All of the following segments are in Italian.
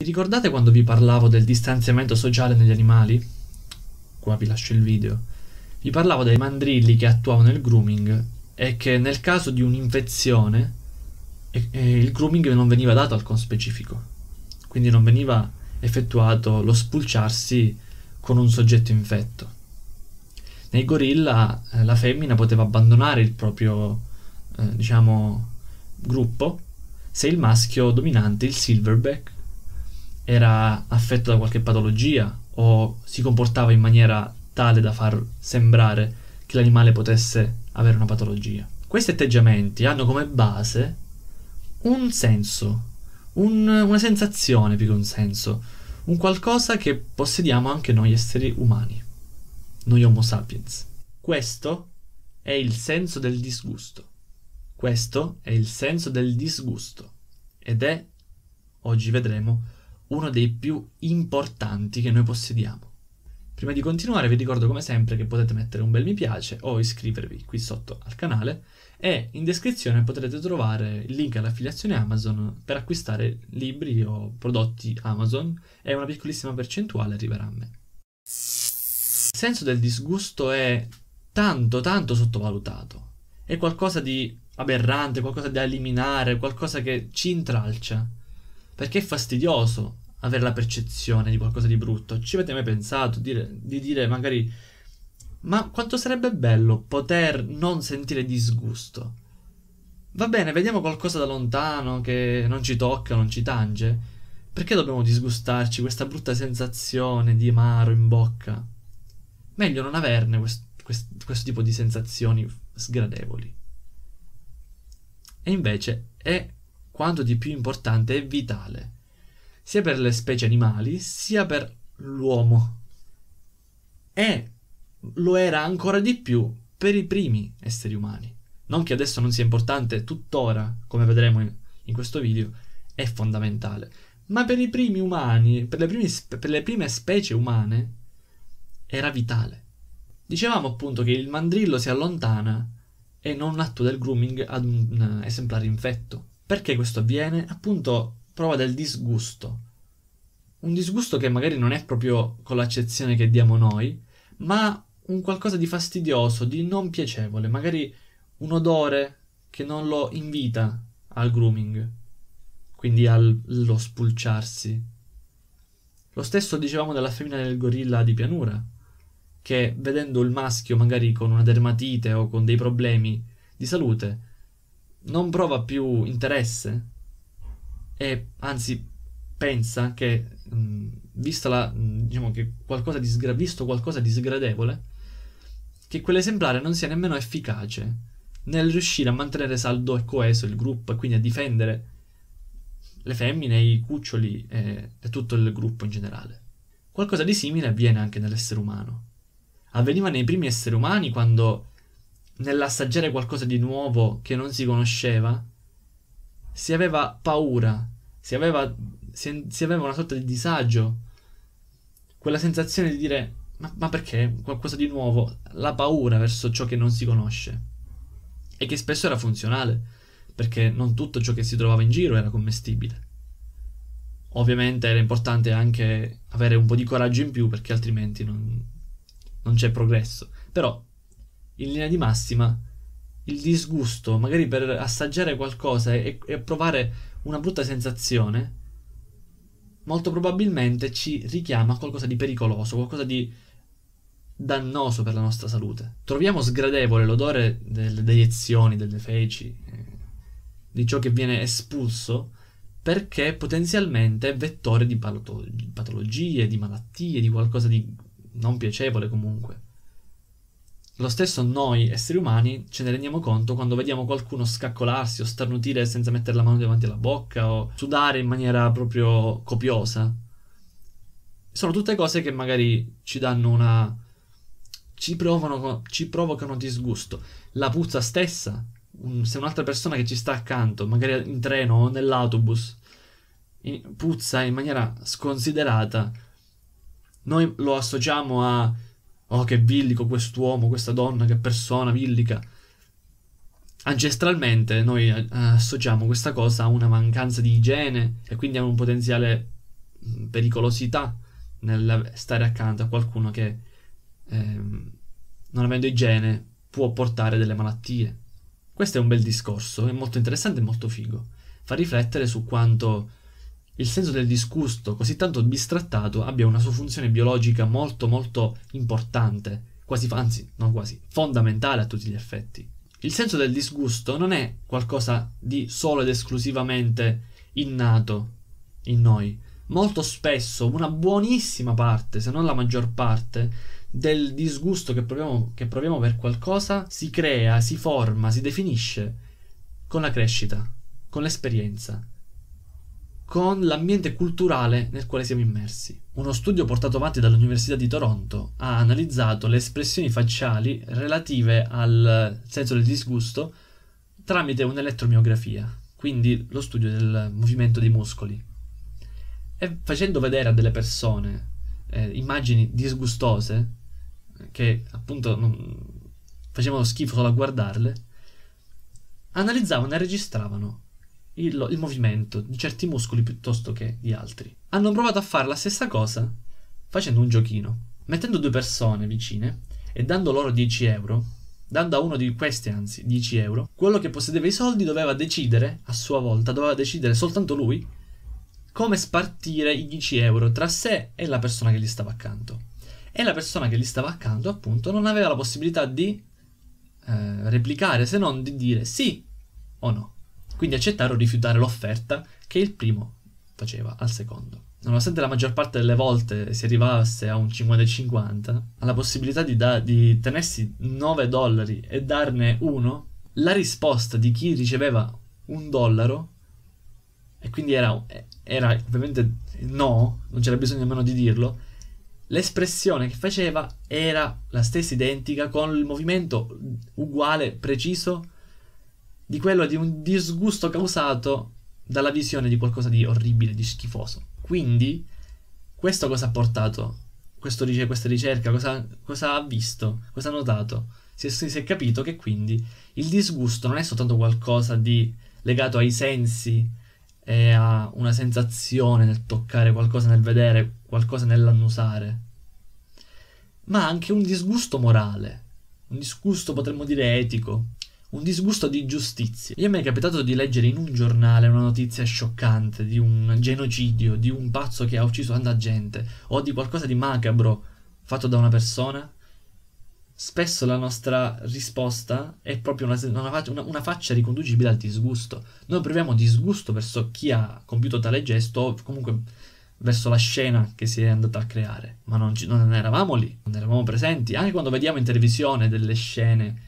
Vi ricordate quando vi parlavo del distanziamento sociale negli animali? Qua vi lascio il video. Vi parlavo dei mandrilli che attuavano il grooming e che nel caso di un'infezione il grooming non veniva dato al conspecifico, quindi non veniva effettuato lo spulciarsi con un soggetto infetto. Nei gorilla eh, la femmina poteva abbandonare il proprio, eh, diciamo, gruppo se il maschio dominante, il silverback, era affetto da qualche patologia o si comportava in maniera tale da far sembrare che l'animale potesse avere una patologia. Questi atteggiamenti hanno come base un senso, un, una sensazione più che un senso, un qualcosa che possediamo anche noi esseri umani, noi Homo sapiens. Questo è il senso del disgusto. Questo è il senso del disgusto ed è, oggi vedremo, uno dei più importanti che noi possediamo. Prima di continuare vi ricordo come sempre che potete mettere un bel mi piace o iscrivervi qui sotto al canale e in descrizione potrete trovare il link all'affiliazione Amazon per acquistare libri o prodotti Amazon e una piccolissima percentuale arriverà a me. Il senso del disgusto è tanto tanto sottovalutato, è qualcosa di aberrante, qualcosa da eliminare, qualcosa che ci intralcia perché è fastidioso avere la percezione di qualcosa di brutto. Ci avete mai pensato dire, di dire magari, ma quanto sarebbe bello poter non sentire disgusto? Va bene, vediamo qualcosa da lontano che non ci tocca, non ci tange. Perché dobbiamo disgustarci questa brutta sensazione di amaro in bocca? Meglio non averne quest, quest, questo tipo di sensazioni sgradevoli. E invece è quanto di più importante è vitale, sia per le specie animali sia per l'uomo. E lo era ancora di più per i primi esseri umani. Non che adesso non sia importante, tuttora, come vedremo in, in questo video, è fondamentale. Ma per i primi umani, per le, primi, per le prime specie umane, era vitale. Dicevamo appunto che il mandrillo si allontana e non attua del grooming ad un eh, esemplare infetto. Perché questo avviene? Appunto, prova del disgusto. Un disgusto che magari non è proprio con l'accezione che diamo noi, ma un qualcosa di fastidioso, di non piacevole, magari un odore che non lo invita al grooming, quindi allo spulciarsi. Lo stesso dicevamo della femmina del gorilla di pianura, che vedendo il maschio magari con una dermatite o con dei problemi di salute, non prova più interesse e anzi pensa che, mh, mm, la, mm, diciamo che qualcosa sgra- visto qualcosa di sgradevole, che quell'esemplare non sia nemmeno efficace nel riuscire a mantenere saldo e coeso il gruppo e quindi a difendere le femmine, i cuccioli e, e tutto il gruppo in generale. Qualcosa di simile avviene anche nell'essere umano. Avveniva nei primi esseri umani quando nell'assaggiare qualcosa di nuovo che non si conosceva, si aveva paura, si aveva, si, si aveva una sorta di disagio, quella sensazione di dire ma, ma perché qualcosa di nuovo, la paura verso ciò che non si conosce e che spesso era funzionale, perché non tutto ciò che si trovava in giro era commestibile. Ovviamente era importante anche avere un po' di coraggio in più perché altrimenti non, non c'è progresso, però in linea di massima il disgusto, magari per assaggiare qualcosa e, e provare una brutta sensazione, molto probabilmente ci richiama a qualcosa di pericoloso, qualcosa di dannoso per la nostra salute. Troviamo sgradevole l'odore delle deiezioni, delle feci, eh, di ciò che viene espulso, perché potenzialmente è vettore di patologie, di malattie, di qualcosa di non piacevole comunque. Lo stesso noi esseri umani ce ne rendiamo conto quando vediamo qualcuno scaccolarsi o starnutire senza mettere la mano davanti alla bocca o sudare in maniera proprio copiosa. Sono tutte cose che magari ci danno una... ci, provano, ci provocano disgusto. La puzza stessa, un, se un'altra persona che ci sta accanto, magari in treno o nell'autobus, in, puzza in maniera sconsiderata, noi lo associamo a Oh, che villico quest'uomo, questa donna, che persona villica. Ancestralmente noi eh, associamo questa cosa a una mancanza di igiene e quindi a un potenziale mm, pericolosità nel stare accanto a qualcuno che ehm, non avendo igiene può portare delle malattie. Questo è un bel discorso, è molto interessante e molto figo. Fa riflettere su quanto il senso del disgusto, così tanto bistrattato, abbia una sua funzione biologica molto molto importante, quasi, anzi, non quasi, fondamentale a tutti gli effetti. Il senso del disgusto non è qualcosa di solo ed esclusivamente innato in noi. Molto spesso una buonissima parte, se non la maggior parte, del disgusto che proviamo, che proviamo per qualcosa si crea, si forma, si definisce con la crescita, con l'esperienza con l'ambiente culturale nel quale siamo immersi. Uno studio portato avanti dall'Università di Toronto ha analizzato le espressioni facciali relative al senso del disgusto tramite un'elettromiografia, quindi lo studio del movimento dei muscoli. E facendo vedere a delle persone eh, immagini disgustose, che appunto non, facevano schifo solo a guardarle, analizzavano e registravano il, il movimento di certi muscoli piuttosto che di altri. Hanno provato a fare la stessa cosa facendo un giochino, mettendo due persone vicine e dando loro 10 euro, dando a uno di questi anzi 10 euro, quello che possedeva i soldi doveva decidere, a sua volta, doveva decidere soltanto lui, come spartire i 10 euro tra sé e la persona che gli stava accanto. E la persona che gli stava accanto, appunto, non aveva la possibilità di eh, replicare se non di dire sì o no quindi accettare o rifiutare l'offerta che il primo faceva al secondo. Nonostante la maggior parte delle volte si arrivasse a un 50-50, alla possibilità di, da- di tenersi 9 dollari e darne uno, la risposta di chi riceveva un dollaro, e quindi era, era ovviamente no, non c'era bisogno nemmeno di dirlo, l'espressione che faceva era la stessa identica con il movimento uguale, preciso di quello di un disgusto causato dalla visione di qualcosa di orribile, di schifoso. Quindi, questo cosa ha portato? Questo, questa ricerca cosa, cosa, ha visto? Cosa ha notato? Si è, si è capito che quindi il disgusto non è soltanto qualcosa di legato ai sensi e a una sensazione nel toccare qualcosa, nel vedere qualcosa, nell'annusare, ma anche un disgusto morale, un disgusto potremmo dire etico, un disgusto di giustizia. Io mi è capitato di leggere in un giornale una notizia scioccante di un genocidio, di un pazzo che ha ucciso tanta gente, o di qualcosa di macabro fatto da una persona. Spesso la nostra risposta è proprio una, una, una faccia riconducibile al disgusto. Noi proviamo disgusto verso chi ha compiuto tale gesto, o comunque verso la scena che si è andata a creare, ma non, ci, non eravamo lì, non eravamo presenti. Anche quando vediamo in televisione delle scene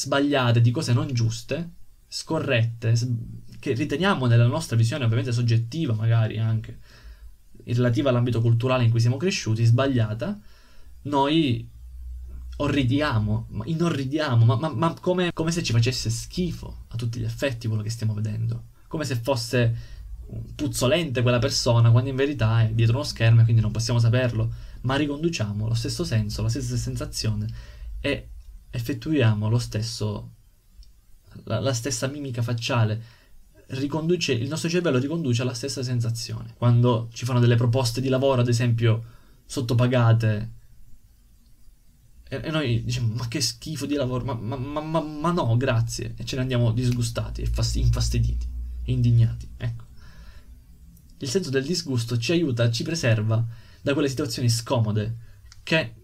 sbagliate, di cose non giuste, scorrette, che riteniamo nella nostra visione ovviamente soggettiva magari anche, relativa all'ambito culturale in cui siamo cresciuti, sbagliata, noi orridiamo, inorridiamo, ma, ma, ma come, come se ci facesse schifo a tutti gli effetti quello che stiamo vedendo, come se fosse puzzolente quella persona, quando in verità è dietro uno schermo e quindi non possiamo saperlo, ma riconduciamo lo stesso senso, la stessa sensazione e effettuiamo lo stesso, la, la stessa mimica facciale, riconduce, il nostro cervello riconduce alla stessa sensazione. Quando ci fanno delle proposte di lavoro, ad esempio, sottopagate, e, e noi diciamo, ma che schifo di lavoro, ma, ma, ma, ma no, grazie, e ce ne andiamo disgustati, infastiditi, indignati, ecco. Il senso del disgusto ci aiuta, ci preserva da quelle situazioni scomode che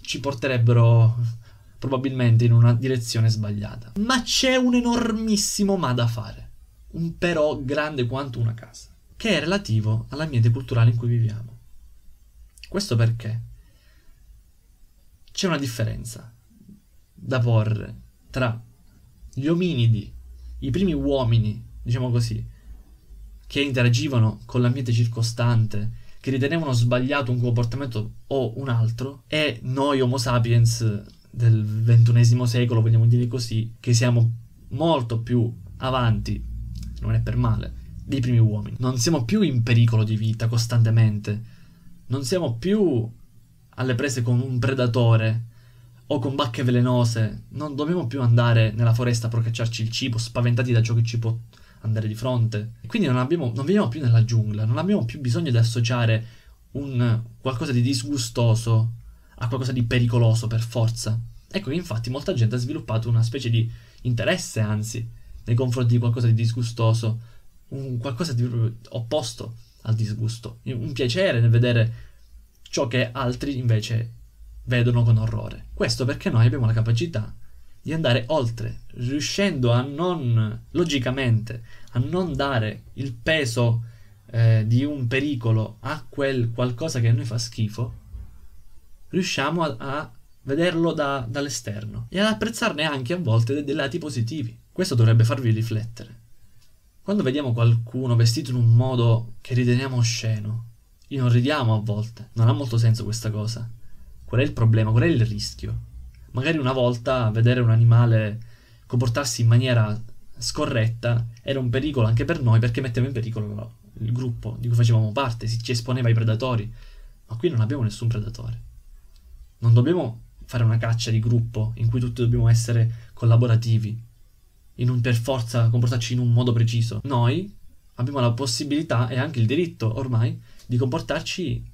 ci porterebbero probabilmente in una direzione sbagliata. Ma c'è un enormissimo ma da fare, un però grande quanto una casa, che è relativo all'ambiente culturale in cui viviamo. Questo perché c'è una differenza da porre tra gli ominidi, i primi uomini, diciamo così, che interagivano con l'ambiente circostante, che ritenevano sbagliato un comportamento o un altro, e noi Homo sapiens del ventunesimo secolo, vogliamo dire così, che siamo molto più avanti, non è per male, dei primi uomini. Non siamo più in pericolo di vita costantemente, non siamo più alle prese con un predatore o con bacche velenose, non dobbiamo più andare nella foresta a procacciarci il cibo, spaventati da ciò che ci può andare di fronte. quindi non, abbiamo, non viviamo più nella giungla, non abbiamo più bisogno di associare un qualcosa di disgustoso a qualcosa di pericoloso per forza. Ecco che infatti molta gente ha sviluppato una specie di interesse, anzi, nei confronti di qualcosa di disgustoso, un qualcosa di opposto al disgusto, un piacere nel vedere ciò che altri invece vedono con orrore. Questo perché noi abbiamo la capacità di andare oltre, riuscendo a non, logicamente, a non dare il peso eh, di un pericolo a quel qualcosa che a noi fa schifo, riusciamo a, a vederlo da, dall'esterno e ad apprezzarne anche a volte dei, dei lati positivi. Questo dovrebbe farvi riflettere. Quando vediamo qualcuno vestito in un modo che riteniamo osceno, inorridiamo a volte. Non ha molto senso questa cosa. Qual è il problema? Qual è il rischio? Magari una volta vedere un animale comportarsi in maniera scorretta era un pericolo anche per noi perché metteva in pericolo il gruppo di cui facevamo parte, si ci esponeva ai predatori. Ma qui non abbiamo nessun predatore. Non dobbiamo fare una caccia di gruppo in cui tutti dobbiamo essere collaborativi, in un per forza comportarci in un modo preciso. Noi abbiamo la possibilità e anche il diritto ormai di comportarci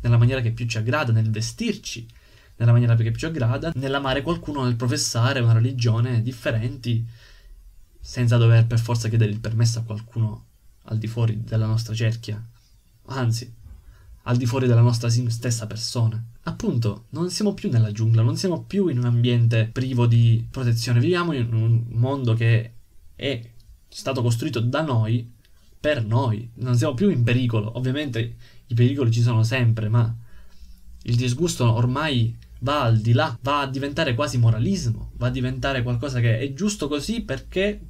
nella maniera che più ci aggrada, nel vestirci nella maniera che più ci aggrada, nell'amare qualcuno, nel professare una religione differenti, senza dover per forza chiedere il permesso a qualcuno al di fuori della nostra cerchia, anzi, al di fuori della nostra stessa persona appunto, non siamo più nella giungla, non siamo più in un ambiente privo di protezione, viviamo in un mondo che è stato costruito da noi per noi, non siamo più in pericolo. Ovviamente i pericoli ci sono sempre, ma il disgusto ormai va al di là, va a diventare quasi moralismo, va a diventare qualcosa che è giusto così perché,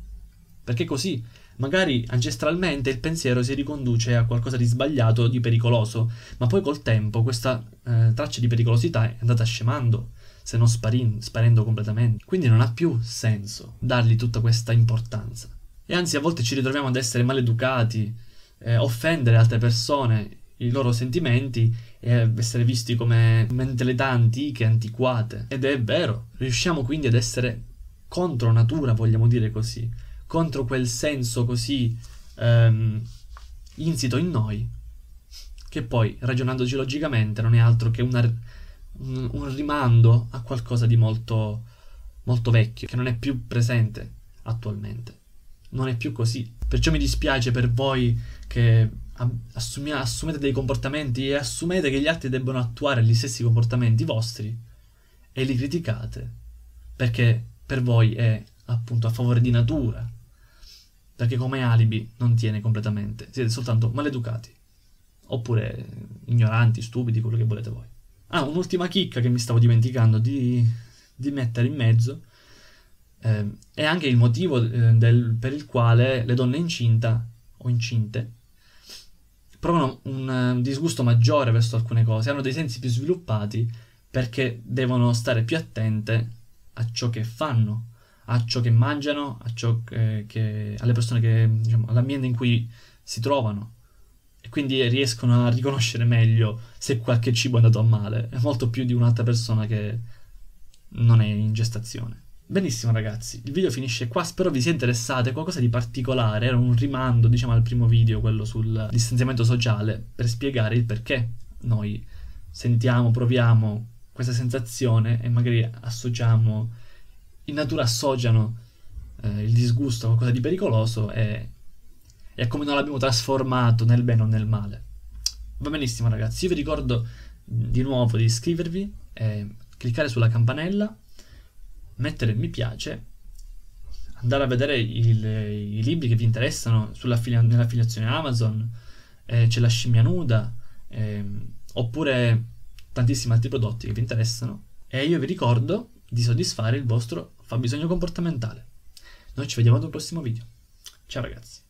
perché così. Magari ancestralmente il pensiero si riconduce a qualcosa di sbagliato, di pericoloso, ma poi col tempo questa eh, traccia di pericolosità è andata scemando, se non sparin- sparendo completamente. Quindi non ha più senso dargli tutta questa importanza. E anzi a volte ci ritroviamo ad essere maleducati, eh, offendere altre persone, i loro sentimenti e essere visti come mentalità antiche, antiquate. Ed è vero, riusciamo quindi ad essere contro natura, vogliamo dire così contro quel senso così ehm, insito in noi, che poi, ragionandoci logicamente, non è altro che una, un, un, rimando a qualcosa di molto, molto vecchio, che non è più presente attualmente. Non è più così. Perciò mi dispiace per voi che assumia, assumete dei comportamenti e assumete che gli altri debbano attuare gli stessi comportamenti vostri e li criticate perché per voi è appunto a favore di natura perché come alibi non tiene completamente, siete soltanto maleducati, oppure ignoranti, stupidi, quello che volete voi. Ah, un'ultima chicca che mi stavo dimenticando di, di mettere in mezzo eh, è anche il motivo eh, del, per il quale le donne incinta o incinte provano un, un eh, disgusto maggiore verso alcune cose, hanno dei sensi più sviluppati perché devono stare più attente a ciò che fanno a ciò che mangiano, che, che, alle persone che, diciamo, all'ambiente in cui si trovano. E quindi riescono a riconoscere meglio se qualche cibo è andato a male, molto più di un'altra persona che non è in gestazione. Benissimo ragazzi, il video finisce qua, spero vi sia interessato, è qualcosa di particolare, era un rimando diciamo al primo video, quello sul distanziamento sociale, per spiegare il perché noi sentiamo, proviamo questa sensazione e magari associamo in natura associano eh, il disgusto a qualcosa di pericoloso e, è come non l'abbiamo trasformato nel bene o nel male. Va benissimo ragazzi, io vi ricordo di nuovo di iscrivervi, eh, cliccare sulla campanella, mettere mi piace, andare a vedere il, i libri che vi interessano nell'affiliazione Amazon, eh, c'è la scimmia nuda, eh, oppure tantissimi altri prodotti che vi interessano. E io vi ricordo di soddisfare il vostro fabbisogno comportamentale. Noi ci vediamo ad un prossimo video. Ciao ragazzi.